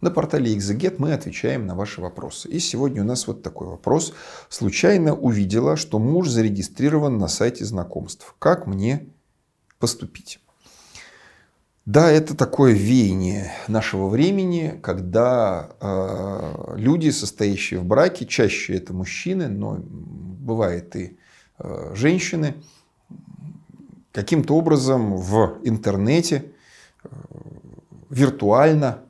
На портале Exeget мы отвечаем на ваши вопросы. И сегодня у нас вот такой вопрос. Случайно увидела, что муж зарегистрирован на сайте знакомств. Как мне поступить? Да, это такое веяние нашего времени, когда э, люди, состоящие в браке, чаще это мужчины, но бывает и э, женщины, каким-то образом в интернете э, виртуально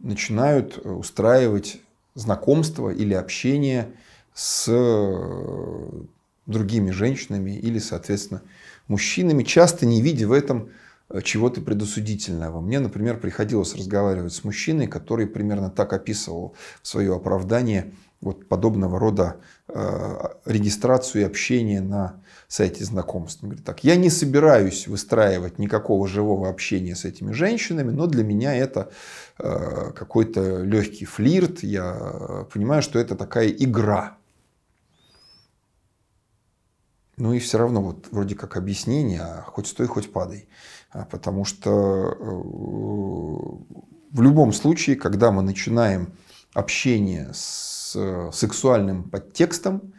начинают э, устраивать знакомство или общение с э, другими женщинами или, соответственно, мужчинами, часто не видя в этом э, чего-то предосудительного. Мне, например, приходилось разговаривать с мужчиной, который примерно так описывал свое оправдание вот подобного рода э, регистрацию и общение на сайте знакомств. Он говорит, так, я не собираюсь выстраивать никакого живого общения с этими женщинами, но для меня это э, какой-то легкий флирт, я понимаю, что это такая игра. Ну и все равно вот вроде как объяснение, а хоть стой, хоть падай. А потому что э, в любом случае, когда мы начинаем общение с с э, сексуальным подтекстом,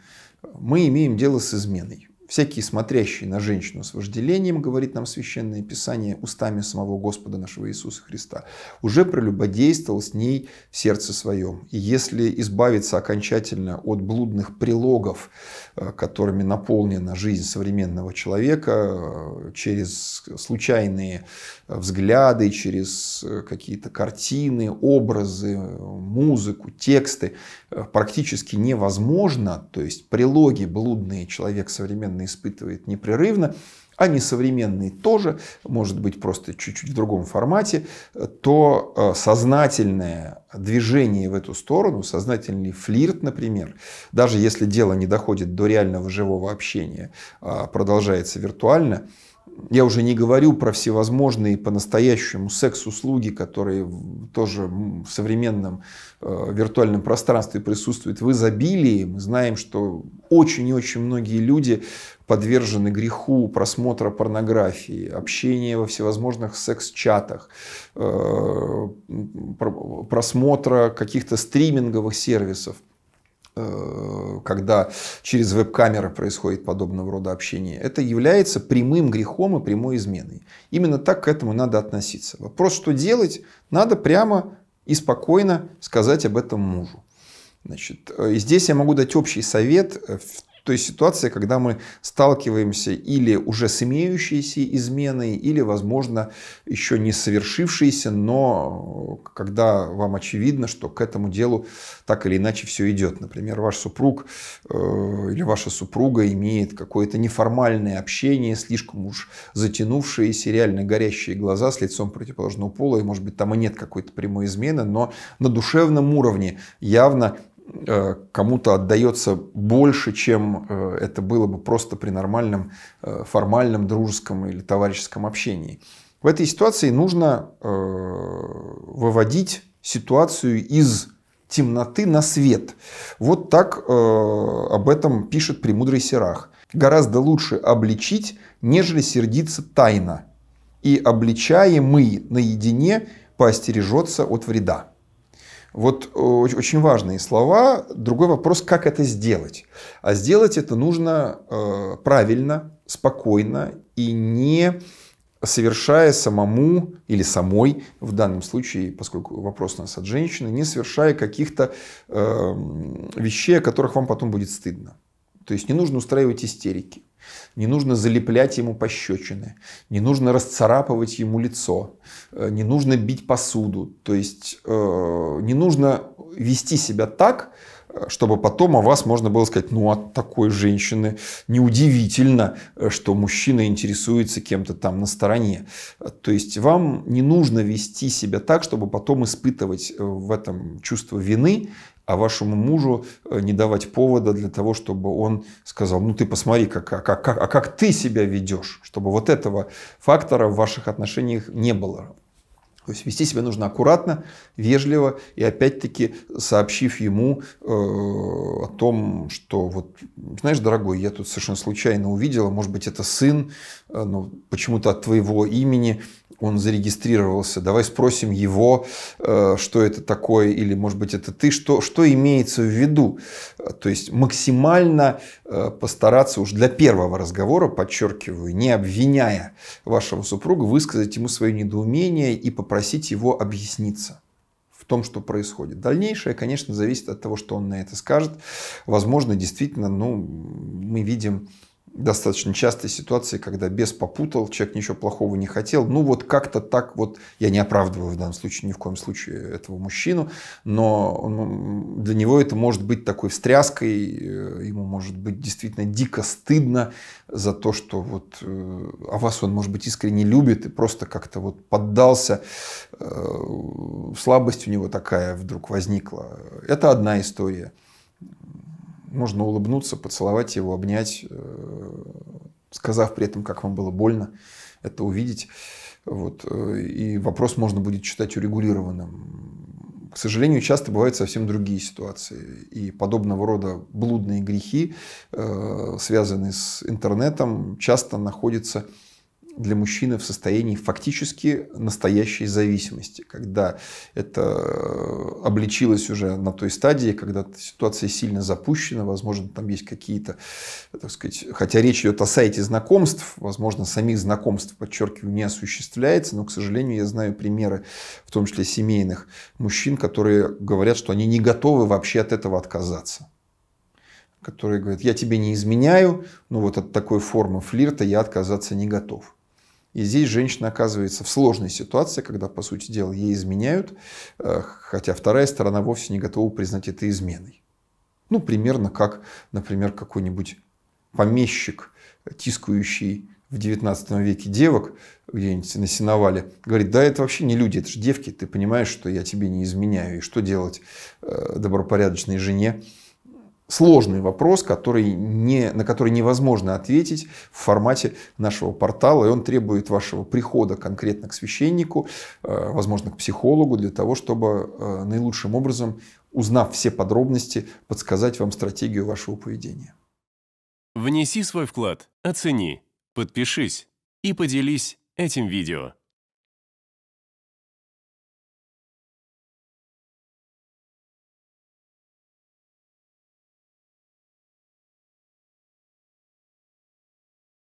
мы имеем дело с изменой. Всякий, смотрящий на женщину с вожделением, говорит нам Священное Писание устами самого Господа нашего Иисуса Христа, уже прелюбодействовал с ней в сердце своем. И если избавиться окончательно от блудных прилогов, э, которыми наполнена жизнь современного человека, э, через случайные взгляды, через э, какие-то картины, образы, музыку, тексты, практически невозможно, то есть прилоги блудные человек современный современный испытывает непрерывно, а несовременный тоже, может быть, просто чуть-чуть в другом формате, то э, сознательное движение в эту сторону, сознательный флирт, например, даже если дело не доходит до реального живого общения, а продолжается виртуально – я уже не говорю про всевозможные по-настоящему секс-услуги, которые тоже в современном э, виртуальном пространстве присутствуют в изобилии. Мы знаем, что очень и очень многие люди подвержены греху просмотра порнографии, общения во всевозможных секс-чатах, э, просмотра каких-то стриминговых сервисов. Э, когда через веб-камеры происходит подобного рода общение, это является прямым грехом и прямой изменой. Именно так к этому надо относиться. Вопрос, что делать, надо прямо и спокойно сказать об этом мужу. Значит, э, и здесь я могу дать общий совет э, то есть ситуация, когда мы сталкиваемся или уже с имеющейся изменой, или, возможно, еще не совершившейся, но э, когда вам очевидно, что к этому делу так или иначе все идет. Например, ваш супруг э, или ваша супруга имеет какое-то неформальное общение, слишком уж затянувшиеся, реально горящие глаза с лицом противоположного пола, и, может быть, там и нет какой-то прямой измены, но на душевном уровне явно Э, кому-то отдается больше, чем э, это было бы просто при нормальном э, формальном дружеском или товарищеском общении. В этой ситуации нужно выводить ситуацию из темноты на свет. Вот так об этом пишет Премудрый Серах. Гораздо лучше обличить, нежели сердиться тайно. И обличаемый наедине поостережется от вреда. Вот э, очень важные слова. Другой вопрос, как это сделать. А сделать это нужно э, правильно, спокойно и не совершая самому или самой, в данном случае, поскольку вопрос у нас от женщины, не совершая каких-то э, вещей, о которых вам потом будет стыдно. То есть не нужно устраивать истерики. Не нужно залеплять ему пощечины, не нужно расцарапывать ему лицо, э, не нужно бить посуду. То есть э, не нужно вести себя так, э, чтобы потом о вас можно было сказать, ну, от такой женщины неудивительно, что мужчина интересуется кем-то там на стороне. То есть вам не нужно вести себя так, чтобы потом испытывать в этом чувство вины а вашему мужу э, не давать повода для того, чтобы он сказал, ну ты посмотри, как, а как, как, а как ты себя ведешь, чтобы вот этого фактора в ваших отношениях не было. То есть вести себя нужно аккуратно, вежливо и опять-таки сообщив ему э, о том, что вот, знаешь, дорогой, я тут совершенно случайно увидела, может быть, это сын, э, но ну, почему-то от твоего имени он зарегистрировался, давай спросим его, э, что это такое, или, может быть, это ты, что, что имеется в виду. То есть максимально э, постараться уж для первого разговора, подчеркиваю, не обвиняя вашего супруга, высказать ему свое недоумение и попросить его объясниться в том, что происходит. Дальнейшее, конечно, зависит от того, что он на это скажет. Возможно, действительно, ну, мы видим достаточно частые ситуации, когда без попутал, человек ничего плохого не хотел. Ну вот как-то так вот, я не оправдываю в данном случае ни в коем случае этого мужчину, но он, для него это может быть такой встряской, э, ему может быть действительно дико стыдно за то, что вот, э, а вас он, может быть, искренне любит и просто как-то вот поддался, э, слабость у него такая вдруг возникла. Это одна история – можно улыбнуться, поцеловать его, обнять, э, сказав при этом, как вам было больно это увидеть. Вот. Э, и вопрос можно будет считать урегулированным. К сожалению, часто бывают совсем другие ситуации. И подобного рода блудные грехи, э, связанные с интернетом, часто находятся для мужчины в состоянии фактически настоящей зависимости, когда это э, обличилось уже на той стадии, когда ситуация сильно запущена, возможно, там есть какие-то, так сказать, хотя речь идет о сайте знакомств, возможно, самих знакомств, подчеркиваю, не осуществляется, но, к сожалению, я знаю примеры, в том числе семейных мужчин, которые говорят, что они не готовы вообще от этого отказаться которые говорят, я тебе не изменяю, но вот от такой формы флирта я отказаться не готов. И здесь женщина оказывается в сложной ситуации, когда, по сути дела, ей изменяют, э, хотя вторая сторона вовсе не готова признать это изменой. Ну, примерно как, например, какой-нибудь помещик, тискающий в 19 веке девок где-нибудь на сеновале, говорит, да это вообще не люди, это же девки, ты понимаешь, что я тебе не изменяю, и что делать э, добропорядочной жене, сложный вопрос, который не, на который невозможно ответить в формате нашего портала, и он требует вашего прихода конкретно к священнику, э, возможно, к психологу, для того, чтобы э, наилучшим образом, узнав все подробности, подсказать вам стратегию вашего поведения. Внеси свой вклад, оцени, подпишись и поделись этим видео.